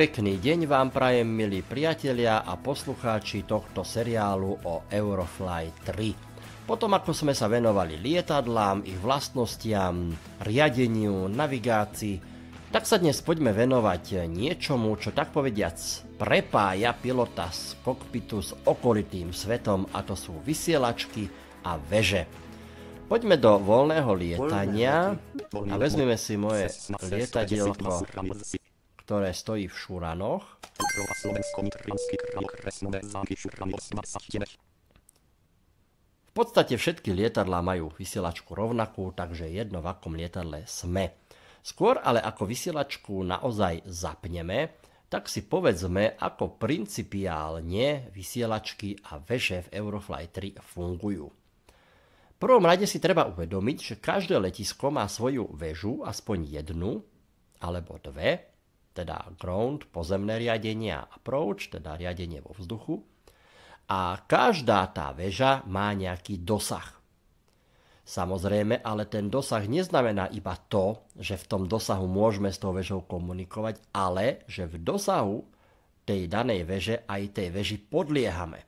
Pekný deň vám prajem, milí priatelia a poslucháči tohto seriálu o Eurofly 3. Potom, ako sme sa venovali lietadlám, ich vlastnostiam, riadeniu, navigácii, tak sa dnes poďme venovať niečomu, čo tak povediac prepája pilota z kokpitu s okolitým svetom, a to sú vysielačky a veže. Poďme do voľného lietania a vezmeme si moje lietadielko ktoré stojí v Šuranoch. V podstate všetky lietadlá majú vysielačku rovnakú, takže jedno v akom lietadle sme. Skôr ale ako vysielačku naozaj zapneme, tak si povedzme, ako principiálne vysielačky a veže v Eurofly 3 fungujú. V prvom rade si treba uvedomiť, že každé letisko má svoju väžu, aspoň jednu alebo dve, teda ground, pozemné riadenie a approach, teda riadenie vo vzduchu. A každá tá väža má nejaký dosah. Samozrejme, ale ten dosah neznamená iba to, že v tom dosahu môžeme s tou väžou komunikovať, ale že v dosahu tej danej väže aj tej väži podliehame.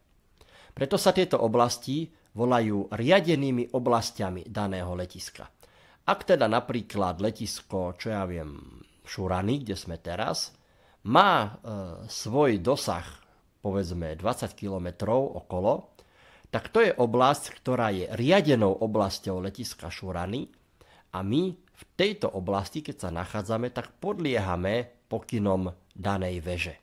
Preto sa tieto oblasti volajú riadenými oblastiami daného letiska. Ak teda napríklad letisko, čo ja viem, Šurany, kde sme teraz, má e, svoj dosah povedzme 20 km okolo, tak to je oblasť, ktorá je riadenou oblasťou letiska Šurany a my v tejto oblasti, keď sa nachádzame, tak podliehame pokynom danej veže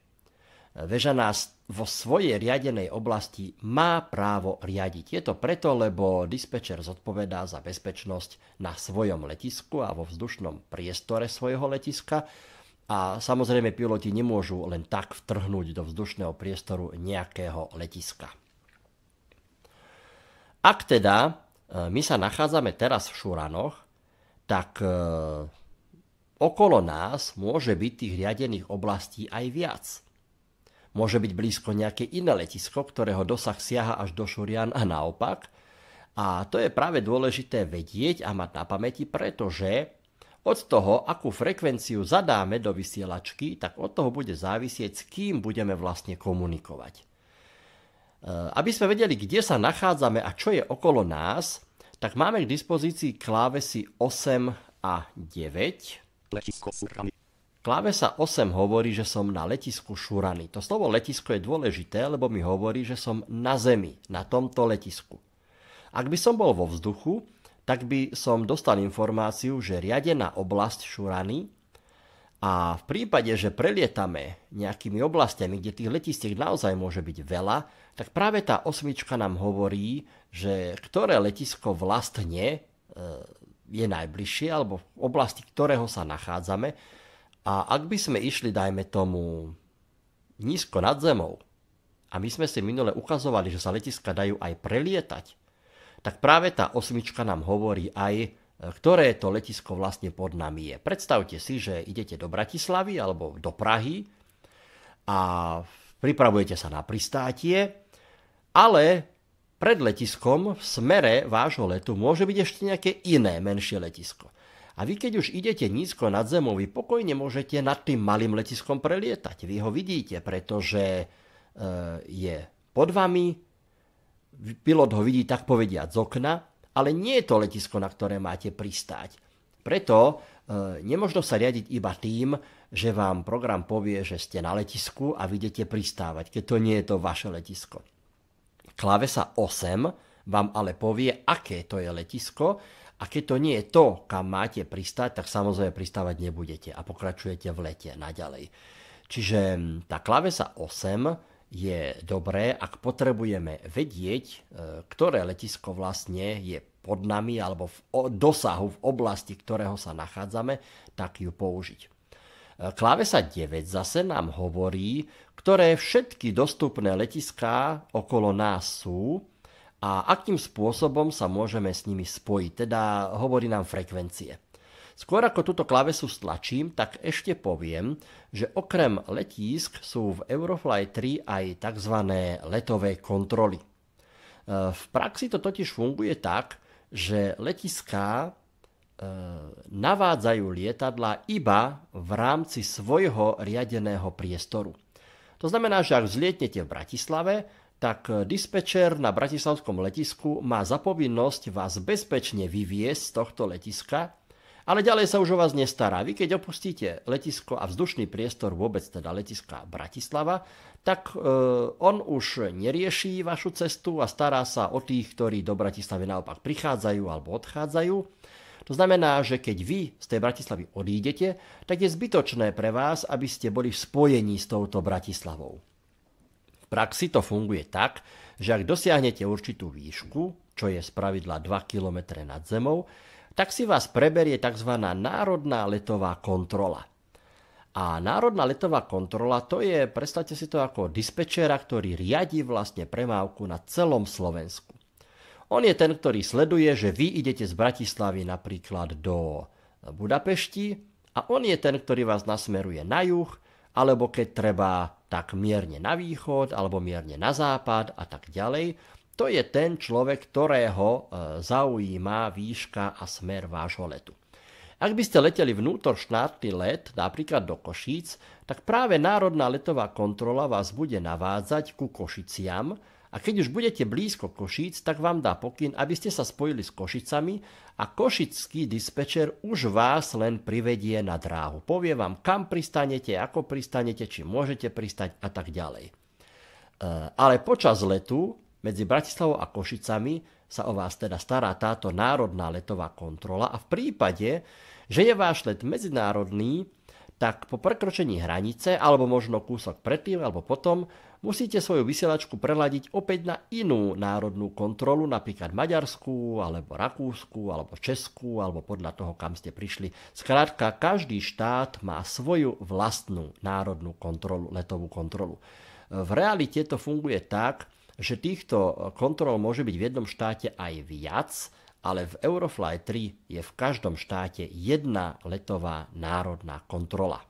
nás vo svojej riadenej oblasti má právo riadiť. Je to preto, lebo dispečer zodpovedá za bezpečnosť na svojom letisku a vo vzdušnom priestore svojho letiska a samozrejme piloti nemôžu len tak vtrhnúť do vzdušného priestoru nejakého letiska. Ak teda e, my sa nachádzame teraz v Šuranoch, tak e, okolo nás môže byť tých riadených oblastí aj viac – Môže byť blízko nejaké iné letisko, ktorého dosah siaha až do Šurian a naopak. A to je práve dôležité vedieť a mať na pamäti, pretože od toho, akú frekvenciu zadáme do vysielačky, tak od toho bude závisieť, s kým budeme vlastne komunikovať. E, aby sme vedeli, kde sa nachádzame a čo je okolo nás, tak máme k dispozícii klávesy 8 a 9. Letisko klávesa 8 hovorí, že som na letisku Šurany. To slovo letisko je dôležité, lebo mi hovorí, že som na zemi, na tomto letisku. Ak by som bol vo vzduchu, tak by som dostal informáciu, že riadená oblasť Šurany a v prípade, že prelietame nejakými oblastiami, kde tých letistiek naozaj môže byť veľa, tak práve tá osmička nám hovorí, že ktoré letisko vlastne e, je najbližšie alebo v oblasti, ktorého sa nachádzame a ak by sme išli, dajme tomu, nízko nad zemou, a my sme si minule ukazovali, že sa letiska dajú aj prelietať, tak práve tá osmička nám hovorí aj, e, ktoré to letisko vlastne pod nami je. Predstavte si, že idete do Bratislavy alebo do Prahy a pripravujete sa na pristátie, ale pred letiskom v smere vášho letu môže byť ešte nejaké iné menšie letisko. A vy keď už idete nízko nad zemou, vy pokojne môžete nad tým malým letiskom prelietať. Vy ho vidíte, pretože e, je pod vami, pilot ho vidí tak povediať z okna, ale nie je to letisko, na ktoré máte pristáť. Preto e, sa riadiť iba tým, že vám program povie, že ste na letisku a vidíte pristávať, keď to nie je to vaše letisko. Klávesa 8 vám ale povie, aké to je letisko a keď to nie je to, kam máte pristať, tak samozrejme pristávať nebudete a pokračujete v lete naďalej. Čiže hm, tá klavesa 8 je dobré, ak potrebujeme vedieť, e, ktoré letisko vlastne je pod nami alebo v dosahu v oblasti, ktorého sa nachádzame, tak ju použiť. E, klávesa 9 zase nám hovorí, ktoré všetky dostupné letiská okolo nás sú, a akým spôsobom sa môžeme s nimi spojiť, teda hovorí nám frekvencie. Skôr ako túto klavesu stlačím, tak ešte poviem, že okrem letísk sú v Eurofly 3 aj tzv. letové kontroly. E, v praxi to totiž funguje tak, že letiská e, navádzajú lietadla iba v rámci svojho riadeného priestoru. To znamená, že ak vzlietnete v Bratislave, tak eh, dispečer na bratislavskom letisku má zapovinnosť vás bezpečne vyviesť z tohto letiska, ale ďalej sa už o vás nestará. Vy keď opustíte letisko a vzdušný priestor vôbec teda letiska Bratislava, tak e, on už nerieši vašu cestu a stará sa o tých, ktorí do Bratislavy naopak prichádzajú alebo odchádzajú. To znamená, že keď vy z tej Bratislavy odídete, tak je zbytočné pre vás, aby ste boli v spojení s touto Bratislavou praxi to funguje tak, že ak dosiahnete určitú výšku, čo je spravidla 2 km nad zemou, tak si vás preberie tzv. národná letová kontrola. A národná letová kontrola to je, predstavte si to ako dispečera, ktorý riadi vlastne premávku na celom Slovensku. On je ten, ktorý sleduje, že vy idete z Bratislavy napríklad do Budapešti a on je ten, ktorý vás nasmeruje na juh, alebo keď treba tak mierne na východ alebo mierne na západ a tak ďalej. To je ten človek, ktorého e, zaujíma výška a smer vášho letu. Ak by ste leteli vnútorštátny let, napríklad do Košíc, tak práve Národná letová kontrola vás bude navádzať ku Košiciam, a keď už budete blízko Košíc, tak vám dá pokyn, aby ste sa spojili s Košicami a košický dispečer už vás len privedie na dráhu. Povie vám, kam pristanete, ako pristanete, či môžete pristať a tak ďalej. E, ale počas letu medzi Bratislavou a Košicami sa o vás teda stará táto národná letová kontrola a v prípade, že je váš let medzinárodný, tak po prekročení hranice, alebo možno kúsok predtým, alebo potom, musíte svoju vysielačku preladiť opäť na inú národnú kontrolu, napríklad maďarskú, alebo rakúsku, alebo českú, alebo podľa toho, kam ste prišli. Skrátka, každý štát má svoju vlastnú národnú kontrolu, letovú kontrolu. V realite to funguje tak, že týchto kontrol môže byť v jednom štáte aj viac, ale v Eurofly 3 je v každom štáte jedna letová národná kontrola.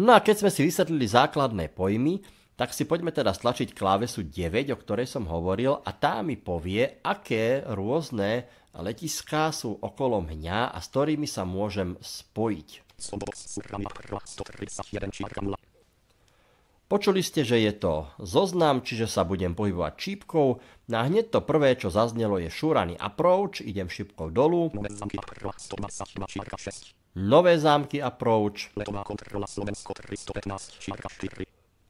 No a keď sme si vysvetlili základné pojmy, tak si poďme teda stlačiť klávesu 9, o ktorej som hovoril a tá mi povie, aké rôzne letiská sú okolo mňa a s ktorými sa môžem spojiť. Počuli ste, že je to zoznam, čiže sa budem pohybovať čípkou, No a hneď to prvé, čo zaznelo, je šúraný approach, idem šípkou dolu. Nové zámky approach. Letová kontrola Slovensko 315 4.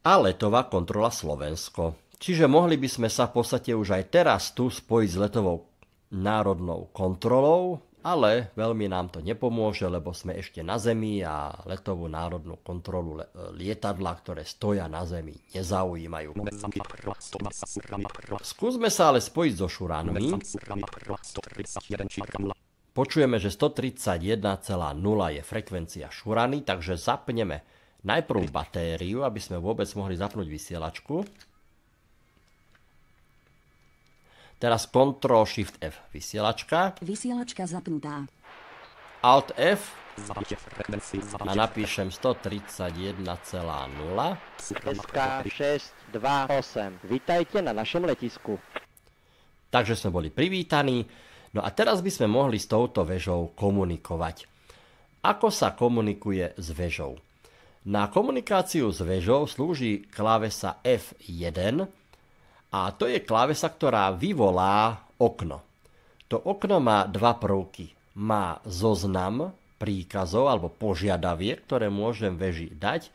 A letová kontrola Slovensko. Čiže mohli by sme sa v podstate už aj teraz tu spojiť s letovou národnou kontrolou, ale veľmi nám to nepomôže, lebo sme ešte na zemi a letovú národnú kontrolu lietadla, ktoré stoja na zemi, nezaujímajú. Skúsme sa ale spojiť so šuránmi Počujeme, že 131,0 je frekvencia šurany, takže zapneme najprv batériu, aby sme vôbec mohli zapnúť vysielačku. Teraz Ctrl Shift F vysielačka. Vysielačka zapnutá. Alt F a napíšem 131,0 628. Vítajte na našom letisku. Takže sme boli privítaní. No a teraz by sme mohli s touto väžou komunikovať. Ako sa komunikuje s väžou? Na komunikáciu s väžou slúži klávesa F1 a to je klávesa, ktorá vyvolá okno. To okno má dva prvky. Má zoznam príkazov alebo požiadavie, ktoré môžem veži dať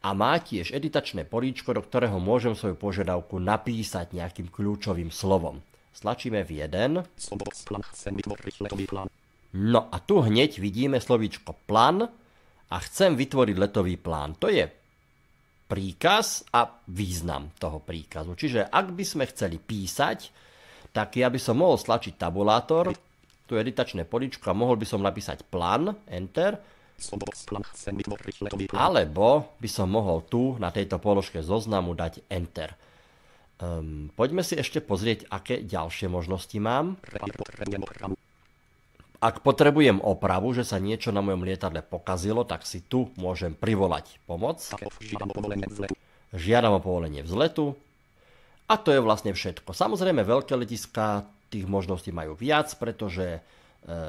a má tiež editačné políčko, do ktorého môžem svoju požiadavku napísať nejakým kľúčovým slovom. Stlačíme v jeden. No a tu hneď vidíme slovíčko plán a chcem vytvoriť letový plán. To je príkaz a význam toho príkazu. Čiže ak by sme chceli písať, tak ja by som mohol stlačiť tabulátor, tu editačné poličko a mohol by som napísať plán, enter, alebo by som mohol tu na tejto položke zoznamu dať enter. Um, ehm, poďme si ešte pozrieť, aké ďalšie možnosti mám. Ak potrebujem opravu, že sa niečo na mojom lietadle pokazilo, tak si tu môžem privolať pomoc. Žiadam o povolenie vzletu. A to je vlastne všetko. Samozrejme, veľké letiská tých možností majú viac, pretože e,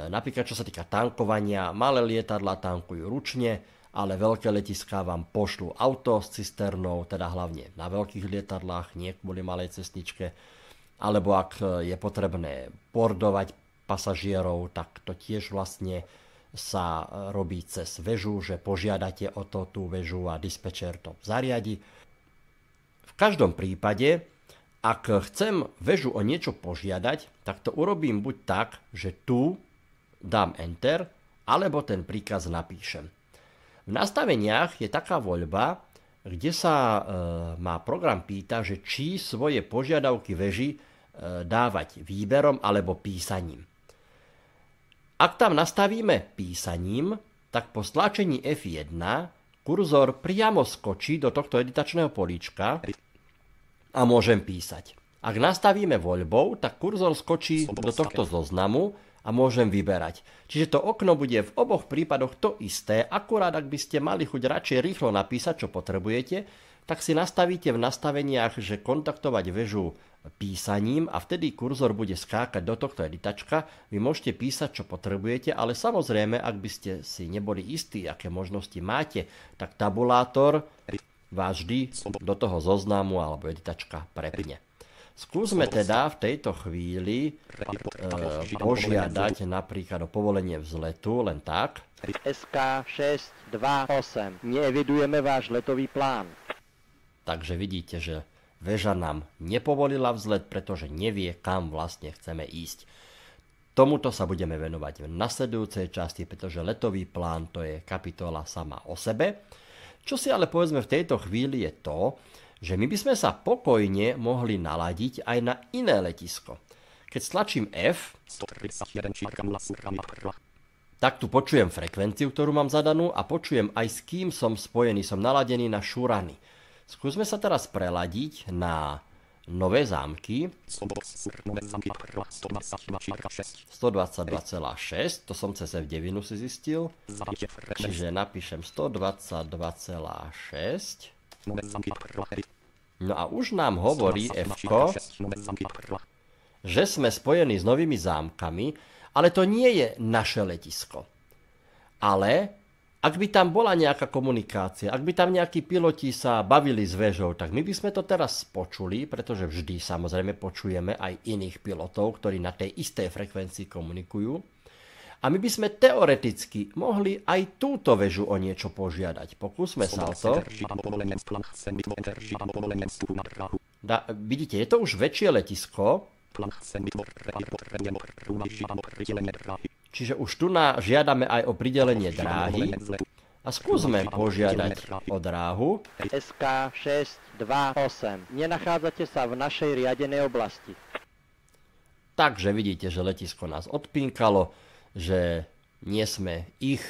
napríklad čo sa týka tankovania, malé lietadla tankujú ručne, ale veľké letiská vám pošlú auto s cisternou, teda hlavne na veľkých lietadlách, nie kvôli malej cestničke, alebo ak e, je potrebné bordovať pasažierov, tak to tiež vlastne sa e, robí cez väžu, že požiadate o to tú väžu a dispečer to zariadi. V každom prípade, ak chcem väžu o niečo požiadať, tak to urobím buď tak, že tu dám Enter, alebo ten príkaz napíšem. V nastaveniach je taká voľba, kde sa e, má program pýta, že či svoje požiadavky veži e, dávať výberom alebo písaním. Ak tam nastavíme písaním, tak po stlačení F1 kurzor priamo skočí do tohto editačného políčka a môžem písať. Ak nastavíme voľbou, tak kurzor skočí do tohto zoznamu a môžem vyberať. Čiže to okno bude v oboch prípadoch to isté, akurát ak by ste mali chuť radšej rýchlo napísať, čo potrebujete, tak si nastavíte v nastaveniach, že kontaktovať väžu písaním a vtedy kurzor bude skákať do tohto editačka. Vy môžete písať, čo potrebujete, ale samozrejme, ak by ste si neboli istí, aké možnosti máte, tak tabulátor vás vždy do toho zoznamu alebo editačka prepne. Skúsme teda v tejto chvíli eh, požiadať napríklad o povolenie vzletu len tak. SK 628. Neevidujeme váš letový plán. Takže vidíte, že väža nám nepovolila vzlet, pretože nevie, kam vlastne chceme ísť. Tomuto sa budeme venovať v nasledujúcej časti, pretože letový plán to je kapitola sama o sebe. Čo si ale povedzme v tejto chvíli je to, že my by sme sa pokojne mohli naladiť aj na iné letisko. Keď stlačím F, tak tu počujem frekvenciu, ktorú mám zadanú a počujem aj s kým som spojený, som naladený na šurany. Skúsme sa teraz preladiť na nové zámky. 122,6, to som cez F9 si zistil. Čiže napíšem 122,6. No a už nám hovorí F, že sme spojení s novými zámkami, ale to nie je naše letisko. Ale ak by tam bola nejaká komunikácia, ak by tam nejakí piloti sa bavili s väžou, tak my by sme to teraz počuli, pretože vždy samozrejme počujeme aj iných pilotov, ktorí na tej istej frekvencii komunikujú. A my by sme teoreticky mohli aj túto väžu o niečo požiadať. Pokúsme sa o to. Da, vidíte, je to už väčšie letisko. Čiže už tu na, žiadame aj o pridelenie dráhy. A skúsme požiadať o dráhu. SK 628. Nenachádzate sa v našej riadenej oblasti. Takže vidíte, že letisko nás odpinkalo že nie sme ich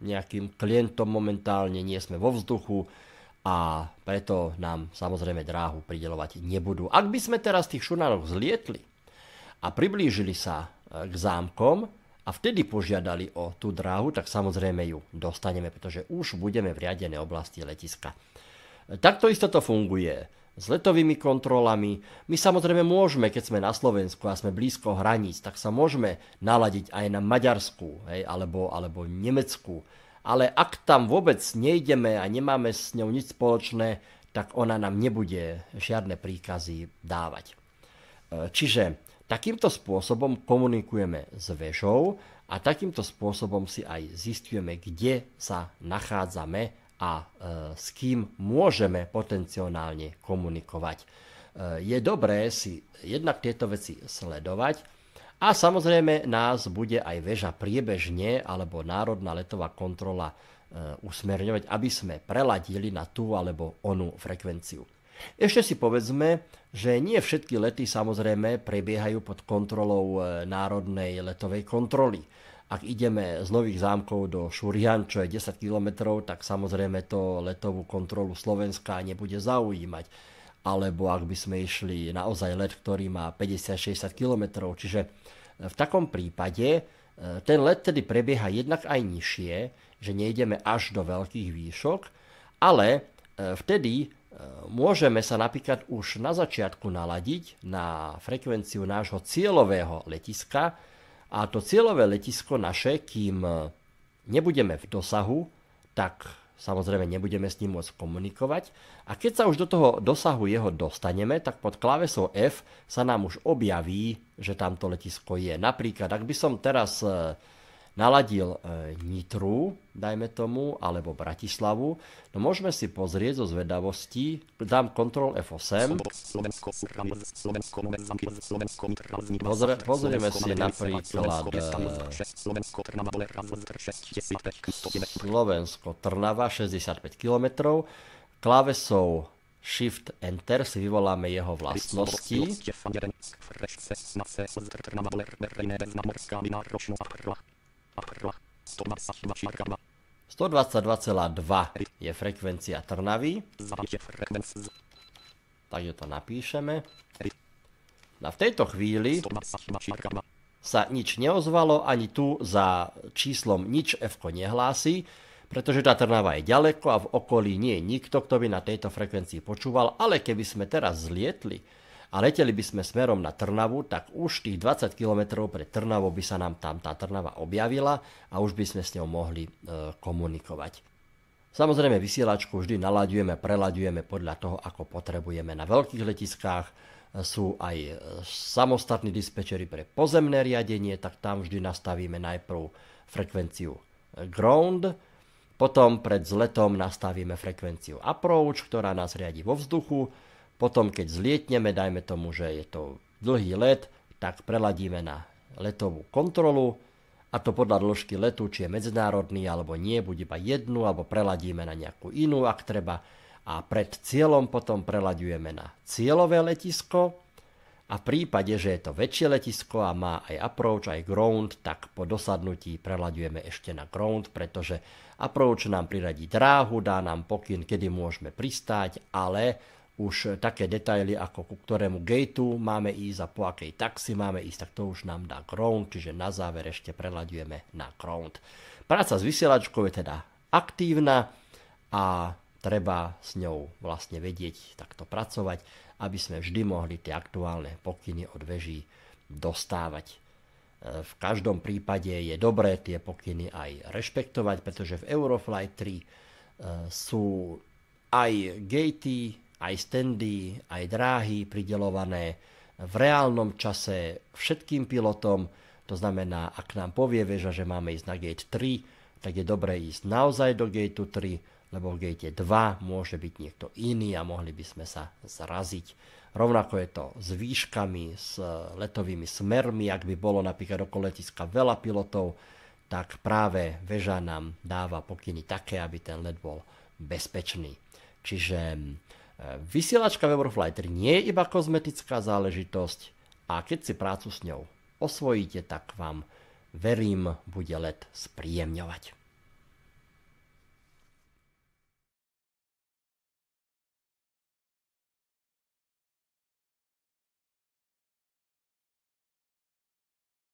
nejakým klientom momentálne, nie sme vo vzduchu a preto nám samozrejme dráhu pridelovať nebudú. Ak by sme teraz tých šunárov zlietli a priblížili sa e, k zámkom a vtedy požiadali o tú dráhu, tak samozrejme ju dostaneme, pretože už budeme v riadenej oblasti letiska. E, takto isto to funguje s letovými kontrolami. My samozrejme môžeme, keď sme na Slovensku a sme blízko hraníc, tak sa môžeme naladiť aj na Maďarsku hej, alebo, alebo Nemecku. Ale ak tam vôbec nejdeme a nemáme s ňou nič spoločné, tak ona nám nebude žiadne príkazy dávať. E, čiže takýmto spôsobom komunikujeme s väžou a takýmto spôsobom si aj zistujeme, kde sa nachádzame a e, s kým môžeme potenciálne komunikovať. E, je dobré si jednak tieto veci sledovať a samozrejme nás bude aj väža priebežne alebo Národná letová kontrola e, usmerňovať, aby sme preladili na tú alebo onú frekvenciu. Ešte si povedzme, že nie všetky lety samozrejme prebiehajú pod kontrolou Národnej letovej kontroly. Ak ideme z Nových zámkov do Šurian, čo je 10 km, tak samozrejme to letovú kontrolu Slovenska nebude zaujímať. Alebo ak by sme išli naozaj let, ktorý má 50-60 km. Čiže e, v takom prípade e, ten let tedy prebieha jednak aj nižšie, že nejdeme až do veľkých výšok, ale e, vtedy môžeme sa napríklad už na začiatku naladiť na frekvenciu nášho cieľového letiska, a to cieľové letisko naše, kým e, nebudeme v dosahu, tak samozrejme nebudeme s ním môcť komunikovať. A keď sa už do toho dosahu jeho dostaneme, tak pod klávesou F sa nám už objaví, že tamto letisko je. Napríklad, ak by som teraz e, naladil e, Nitru, dajme tomu, alebo Bratislavu, no môžeme si pozrieť zo zvedavosti, dám Ctrl F8, Pozre, pozrieme si napríklad e, Slovensko, Trnava, 65 km, klávesou Shift Enter si vyvoláme jeho vlastnosti. 122,2 je frekvencia Trnavy. Takže to napíšeme. No a v tejto chvíli sa nič neozvalo, ani tu za číslom nič F nehlási, pretože tá Trnava je ďaleko a v okolí nie je nikto, kto by na tejto frekvencii počúval, ale keby sme teraz zlietli a leteli by sme smerom na Trnavu, tak už tých 20 km pred Trnavo by sa nám tam tá Trnava objavila a už by sme s ňou mohli e, komunikovať. Samozrejme vysielačku vždy nalaďujeme, prelaďujeme podľa toho, ako potrebujeme. Na veľkých letiskách e, sú aj e, samostatní dispečery pre pozemné riadenie, tak tam vždy nastavíme najprv frekvenciu e, ground, potom pred zletom nastavíme frekvenciu approach, ktorá nás riadi vo vzduchu, potom, keď zlietneme, dajme tomu, že je to dlhý let, tak preladíme na letovú kontrolu a to podľa dĺžky letu, či je medzinárodný alebo nie, bude iba jednu, alebo preladíme na nejakú inú, ak treba. A pred cieľom potom prelaďujeme na cieľové letisko a v prípade, že je to väčšie letisko a má aj approach, aj ground, tak po dosadnutí prelaďujeme ešte na ground, pretože approach nám priradí dráhu, dá nám pokyn, kedy môžeme pristáť, ale už e, také detaily, ako ku ktorému gateu máme ísť a po akej taxi máme ísť, tak to už nám dá Ground, čiže na záver ešte preľadujeme na Ground. Práca s vysielačkou je teda aktívna a treba s ňou vlastne vedieť takto pracovať, aby sme vždy mohli tie aktuálne pokyny od veží dostávať. E, v každom prípade je dobré tie pokyny aj rešpektovať, pretože v Eurofly 3 e, sú aj gatey aj standy, aj dráhy pridelované v reálnom čase všetkým pilotom. To znamená, ak nám povie väža, že máme ísť na gate 3, tak je dobré ísť naozaj do gate 3, lebo v gate 2 môže byť niekto iný a mohli by sme sa zraziť. Rovnako je to s výškami, s letovými smermi. Ak by bolo napríklad okolo letiska veľa pilotov, tak práve väža nám dáva pokyny také, aby ten let bol bezpečný. Čiže Vysielačka Vaporfly 3 nie je iba kozmetická záležitosť a keď si prácu s ňou osvojíte, tak vám verím, bude let spríjemňovať.